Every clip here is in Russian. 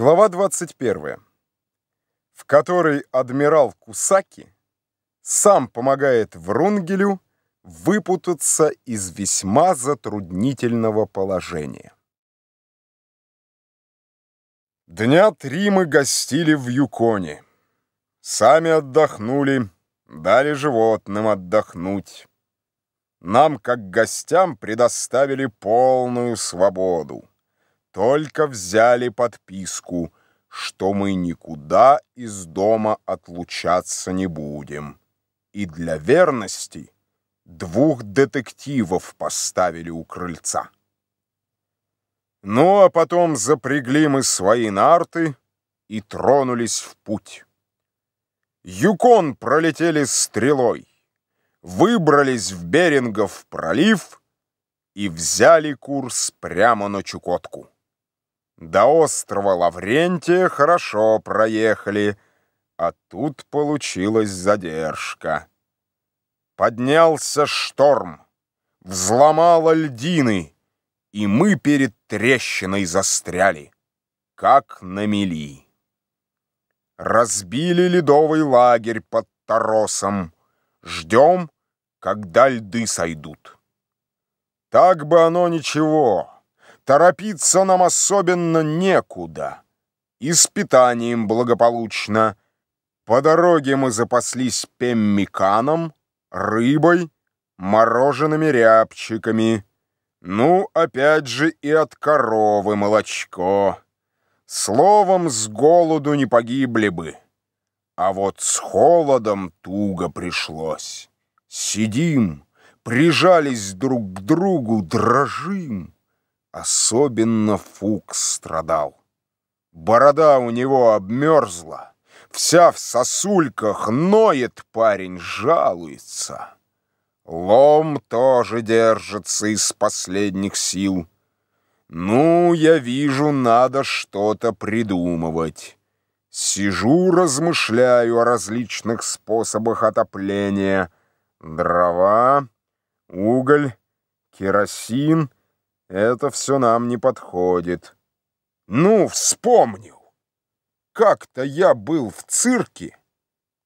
Глава 21, в которой адмирал Кусаки сам помогает Врунгелю выпутаться из весьма затруднительного положения. Дня три мы гостили в Юконе. Сами отдохнули, дали животным отдохнуть. Нам, как гостям, предоставили полную свободу. Только взяли подписку, что мы никуда из дома отлучаться не будем. И для верности двух детективов поставили у крыльца. Ну, а потом запрягли мы свои нарты и тронулись в путь. Юкон пролетели стрелой, выбрались в Берингов пролив и взяли курс прямо на Чукотку. До острова Лаврентия хорошо проехали, а тут получилась задержка. Поднялся шторм, взломало льдины, и мы перед трещиной застряли, как на мели. Разбили ледовый лагерь под Торосом, ждем, когда льды сойдут. Так бы оно ничего, Торопиться нам особенно некуда. И благополучно. По дороге мы запаслись пеммиканом, рыбой, мороженными рябчиками. Ну, опять же, и от коровы молочко. Словом, с голоду не погибли бы. А вот с холодом туго пришлось. Сидим, прижались друг к другу, дрожим. Особенно Фукс страдал. Борода у него обмерзла, вся в сосульках, ноет парень, жалуется. Лом тоже держится из последних сил. Ну, я вижу, надо что-то придумывать. Сижу, размышляю о различных способах отопления. Дрова, уголь, керосин — это все нам не подходит. Ну, вспомнил. Как-то я был в цирке.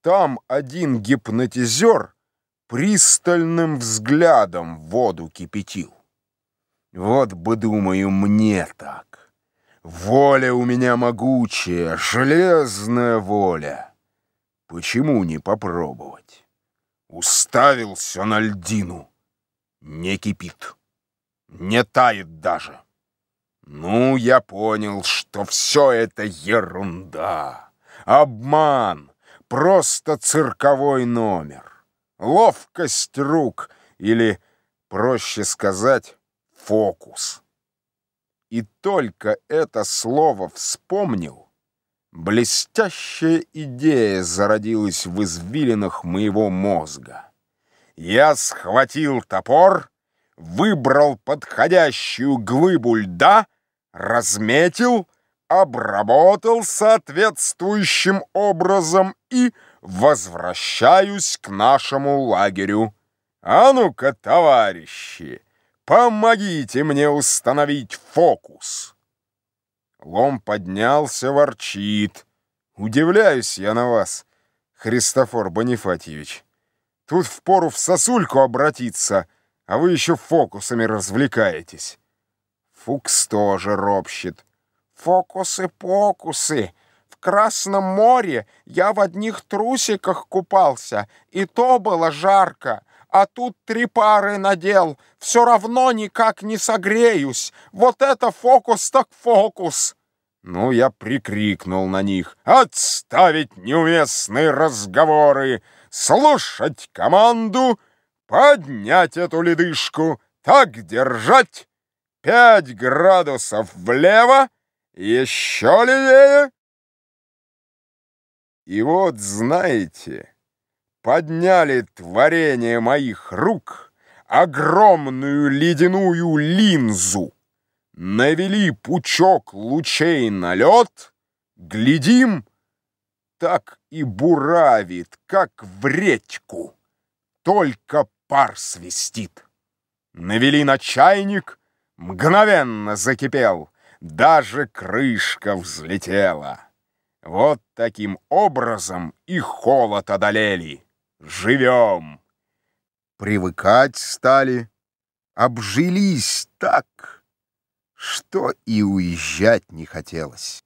Там один гипнотизер пристальным взглядом воду кипятил. Вот бы, думаю, мне так. Воля у меня могучая, железная воля. Почему не попробовать? Уставился на льдину. Не кипит не тает даже. Ну, я понял, что все это ерунда, обман, просто цирковой номер, ловкость рук или, проще сказать, фокус. И только это слово вспомнил, блестящая идея зародилась в извилинах моего мозга. Я схватил топор выбрал подходящую глыбу льда, разметил, обработал соответствующим образом и возвращаюсь к нашему лагерю. А ну-ка, товарищи, помогите мне установить фокус. Лом поднялся, ворчит. Удивляюсь я на вас, Христофор Бонифатьевич. Тут впору в сосульку обратиться — а вы еще фокусами развлекаетесь. Фукс тоже ропщет. Фокусы-покусы. В Красном море я в одних трусиках купался, и то было жарко. А тут три пары надел, все равно никак не согреюсь. Вот это фокус так фокус. Ну, я прикрикнул на них. «Отставить неуместные разговоры! Слушать команду!» поднять эту ледышку, так держать. Пять градусов влево, еще левее. И вот, знаете, подняли творение моих рук огромную ледяную линзу, навели пучок лучей на лед, глядим, так и буравит, как в редьку, только пар свистит. Навели на чайник, мгновенно закипел, даже крышка взлетела. Вот таким образом и холод одолели. Живем! Привыкать стали, обжились так, что и уезжать не хотелось.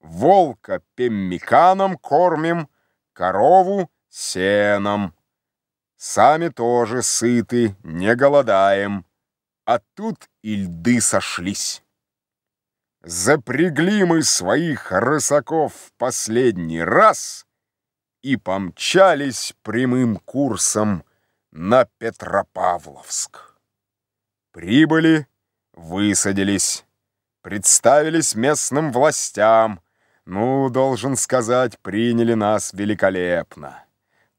Волка пеммиканом кормим, корову сеном. Сами тоже сыты, не голодаем. А тут и льды сошлись. Запрягли мы своих рысаков в последний раз и помчались прямым курсом на Петропавловск. Прибыли, высадились, представились местным властям. Ну, должен сказать, приняли нас великолепно.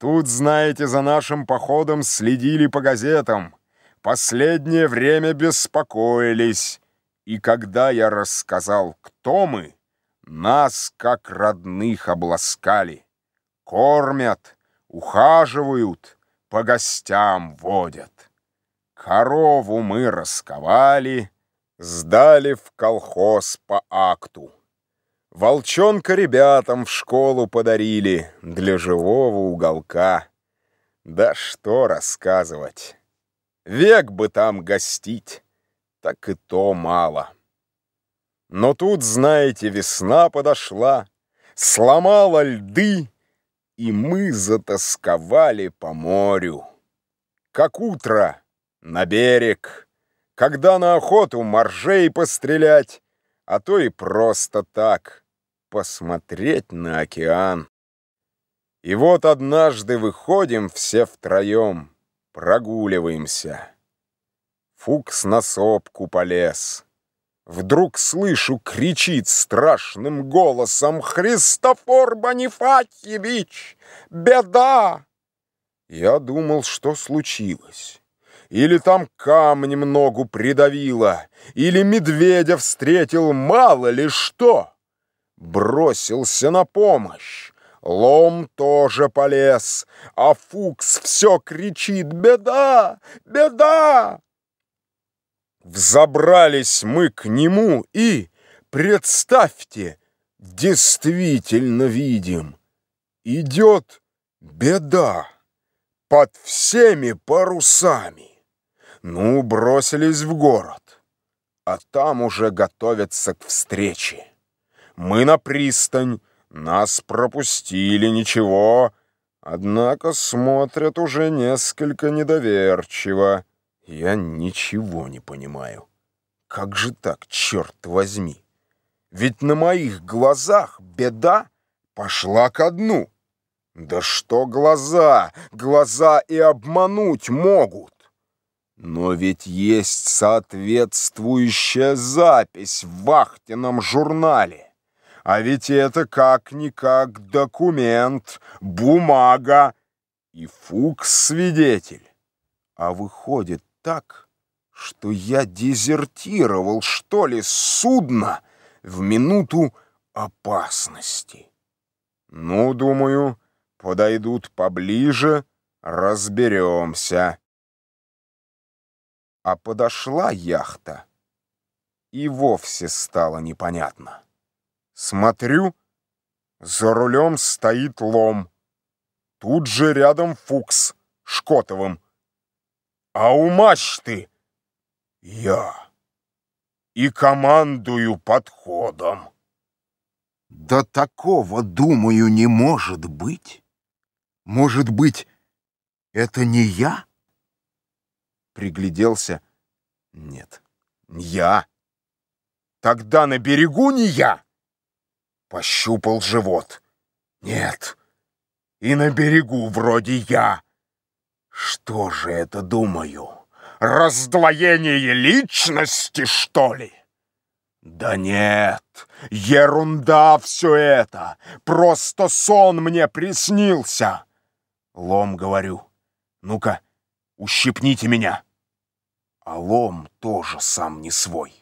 Тут, знаете, за нашим походом следили по газетам. Последнее время беспокоились. И когда я рассказал, кто мы, нас, как родных, обласкали. Кормят, ухаживают, по гостям водят. Корову мы расковали, сдали в колхоз по акту. Волчонка ребятам в школу подарили для живого уголка. Да что рассказывать. Век бы там гостить, так и то мало. Но тут, знаете, весна подошла, сломала льды, и мы затасковали по морю. Как утро на берег, когда на охоту моржей пострелять, а то и просто так — посмотреть на океан. И вот однажды выходим все втроем, прогуливаемся. Фукс на сопку полез. Вдруг слышу, кричит страшным голосом «Христофор Бонифатьевич! Беда!» Я думал, что случилось. Или там камнем ногу придавило, или медведя встретил мало ли что бросился на помощь. Лом тоже полез, а Фукс все кричит «Беда! Беда!» Взобрались мы к нему и, представьте, действительно видим. Идет беда под всеми парусами. Ну, бросились в город, а там уже готовятся к встрече. Мы на пристань. Нас пропустили, ничего. Однако смотрят уже несколько недоверчиво. Я ничего не понимаю. Как же так, черт возьми? Ведь на моих глазах беда пошла ко дну. Да что глаза? Глаза и обмануть могут. Но ведь есть соответствующая запись в вахтенном журнале. А ведь это как-никак документ, бумага и Фукс свидетель. А выходит так, что я дезертировал, что ли, судно в минуту опасности. Ну, думаю, подойдут поближе, разберемся. А подошла яхта, и вовсе стало непонятно. Смотрю, за рулем стоит лом. Тут же рядом Фукс, Шкотовым. «А у мачты «Я!» «И командую подходом!» «Да такого, думаю, не может быть! Может быть, это не я?» Пригляделся. «Нет, я!» «Тогда на берегу не я!» пощупал живот. Нет, и на берегу вроде я. Что же это, думаю, раздвоение личности, что ли? Да нет, ерунда все это, просто сон мне приснился. Лом, говорю, ну-ка, ущипните меня. А лом тоже сам не свой.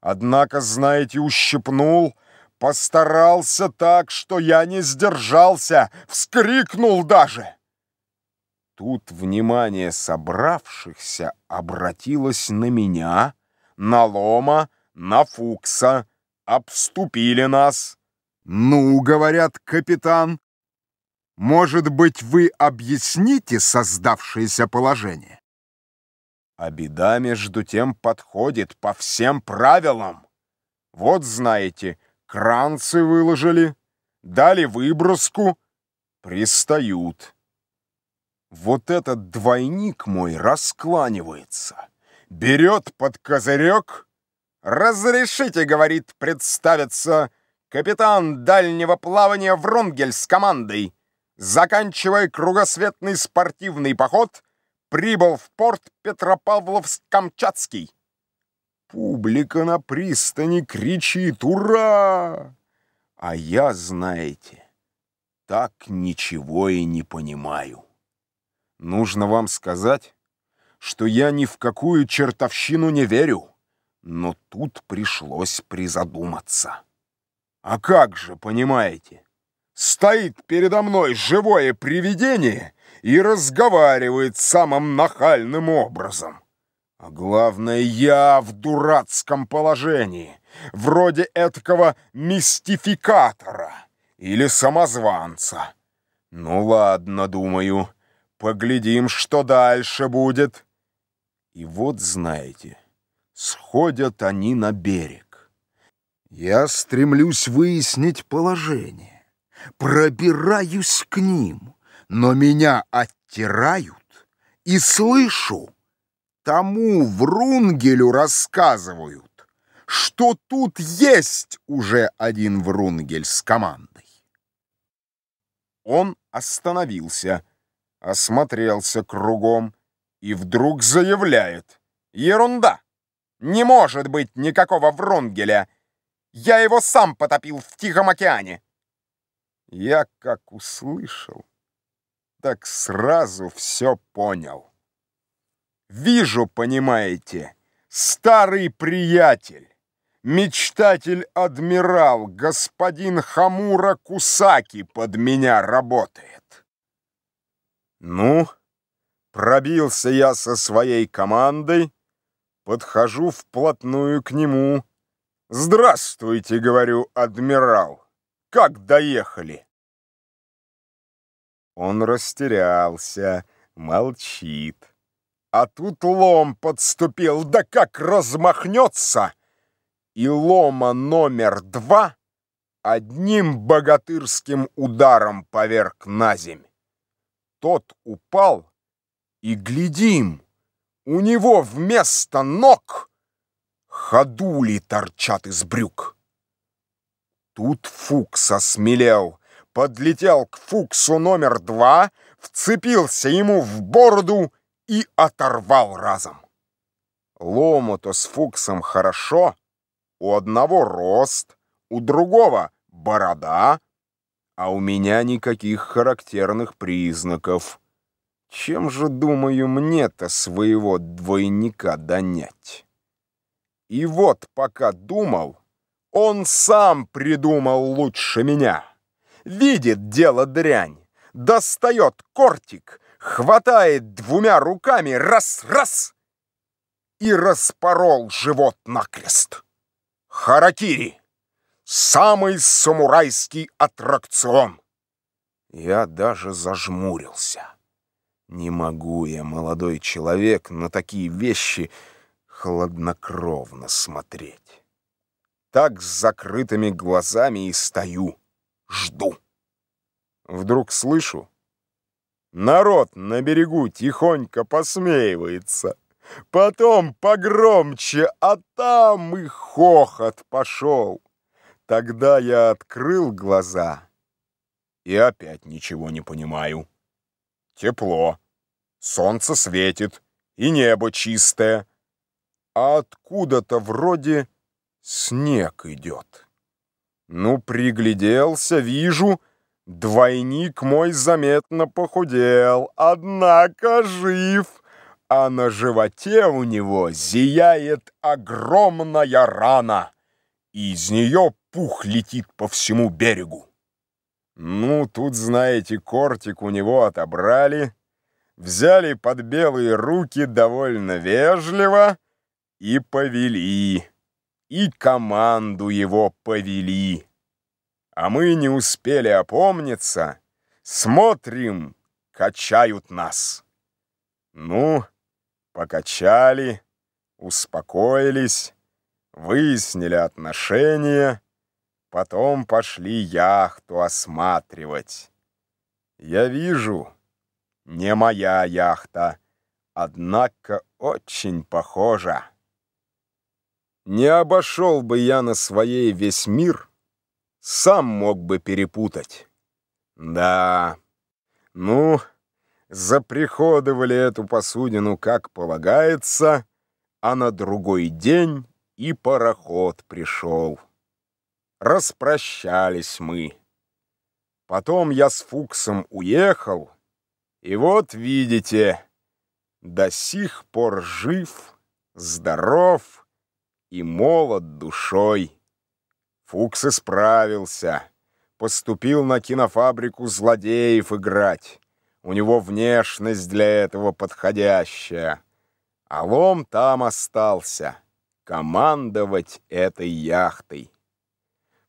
Однако, знаете, ущипнул — Постарался так, что я не сдержался, вскрикнул даже. Тут внимание собравшихся обратилось на меня, на Лома, на Фукса. Обступили нас. «Ну, — говорят, капитан, — может быть, вы объясните создавшееся положение?» А беда между тем подходит по всем правилам. Вот знаете — кранцы выложили, дали выброску, пристают. Вот этот двойник мой раскланивается, берет под козырек. «Разрешите, — говорит, — представиться, капитан дальнего плавания Врунгель с командой, заканчивая кругосветный спортивный поход, прибыл в порт Петропавловск-Камчатский». Публика на пристани кричит «Ура!» А я, знаете, так ничего и не понимаю. Нужно вам сказать, что я ни в какую чертовщину не верю, но тут пришлось призадуматься. А как же, понимаете? Стоит передо мной живое привидение и разговаривает самым нахальным образом. А главное, я в дурацком положении, вроде эткого мистификатора или самозванца. Ну ладно, думаю, поглядим, что дальше будет. И вот, знаете, сходят они на берег. Я стремлюсь выяснить положение, пробираюсь к ним, но меня оттирают и слышу, тому Врунгелю рассказывают, что тут есть уже один Врунгель с командой. Он остановился, осмотрелся кругом и вдруг заявляет. Ерунда! Не может быть никакого Врунгеля! Я его сам потопил в Тихом океане! Я как услышал, так сразу все понял. Вижу, понимаете, старый приятель, мечтатель-адмирал, господин Хамура Кусаки под меня работает. Ну, пробился я со своей командой, подхожу вплотную к нему. «Здравствуйте», — говорю, — «адмирал, как доехали?» Он растерялся, молчит. А тут лом подступил, да как размахнется! И лома номер два одним богатырским ударом поверг на земь. Тот упал, и глядим, у него вместо ног ходули торчат из брюк. Тут Фукс осмелел, подлетел к Фуксу номер два, вцепился ему в бороду и оторвал разом. Лому-то с Фуксом хорошо, у одного рост, у другого борода, а у меня никаких характерных признаков. Чем же, думаю, мне-то своего двойника донять? И вот, пока думал, он сам придумал лучше меня. Видит дело дрянь, достает кортик хватает двумя руками раз-раз и распорол живот накрест. Харакири — самый самурайский аттракцион. Я даже зажмурился. Не могу я, молодой человек, на такие вещи хладнокровно смотреть. Так с закрытыми глазами и стою, жду. Вдруг слышу, Народ на берегу тихонько посмеивается. Потом погромче, а там и хохот пошел. Тогда я открыл глаза и опять ничего не понимаю. Тепло, солнце светит и небо чистое, а откуда-то вроде снег идет. Ну, пригляделся, вижу — Двойник мой заметно похудел, однако жив, а на животе у него зияет огромная рана, и из нее пух летит по всему берегу. Ну, тут, знаете, кортик у него отобрали, взяли под белые руки довольно вежливо и повели, и команду его повели. А мы не успели опомниться. Смотрим, качают нас. Ну, покачали, успокоились, выяснили отношения, потом пошли яхту осматривать. Я вижу, не моя яхта, однако очень похожа. Не обошел бы я на своей весь мир — сам мог бы перепутать. Да, ну, заприходовали эту посудину, как полагается, а на другой день и пароход пришел. Распрощались мы. Потом я с Фуксом уехал, и вот, видите, до сих пор жив, здоров и молод душой. Фукс исправился. Поступил на кинофабрику злодеев играть. У него внешность для этого подходящая. А лом там остался. Командовать этой яхтой.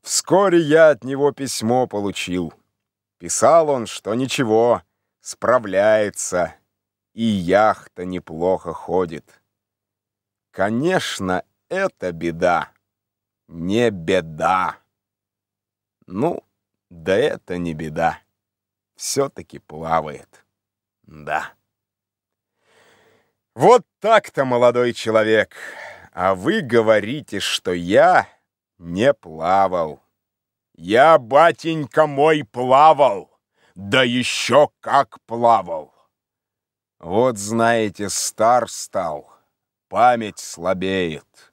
Вскоре я от него письмо получил. Писал он, что ничего, справляется, и яхта неплохо ходит. Конечно, это беда не беда. Ну, да это не беда. Все-таки плавает. Да. Вот так-то, молодой человек. А вы говорите, что я не плавал. Я, батенька мой, плавал. Да еще как плавал. Вот, знаете, стар стал. Память слабеет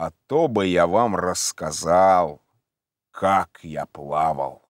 а то бы я вам рассказал, как я плавал.